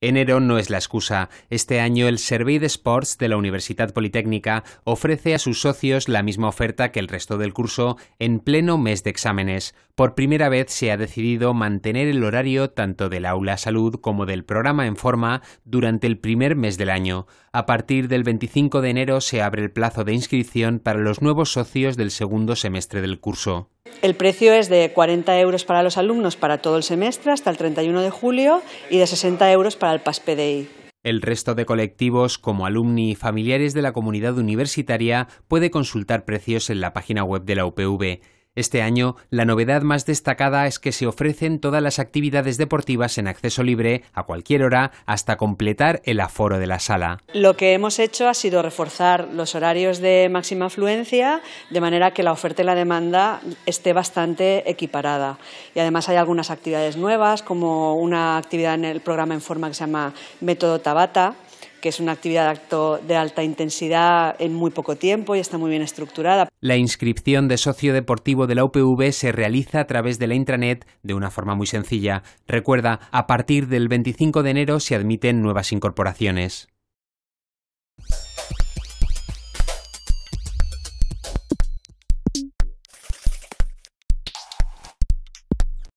Enero no es la excusa. Este año el Survey de Sports de la Universidad Politécnica ofrece a sus socios la misma oferta que el resto del curso en pleno mes de exámenes. Por primera vez se ha decidido mantener el horario tanto del aula salud como del programa en forma durante el primer mes del año. A partir del 25 de enero se abre el plazo de inscripción para los nuevos socios del segundo semestre del curso. El precio es de 40 euros para los alumnos para todo el semestre hasta el 31 de julio y de 60 euros para el PASPDI. El resto de colectivos, como alumni y familiares de la comunidad universitaria, puede consultar precios en la página web de la UPV. Este año, la novedad más destacada es que se ofrecen todas las actividades deportivas en acceso libre a cualquier hora hasta completar el aforo de la sala. Lo que hemos hecho ha sido reforzar los horarios de máxima afluencia de manera que la oferta y la demanda esté bastante equiparada. Y además hay algunas actividades nuevas, como una actividad en el programa en forma que se llama Método Tabata, que es una actividad de de alta intensidad en muy poco tiempo y está muy bien estructurada. La inscripción de socio deportivo de la UPV se realiza a través de la intranet de una forma muy sencilla. Recuerda, a partir del 25 de enero se admiten nuevas incorporaciones.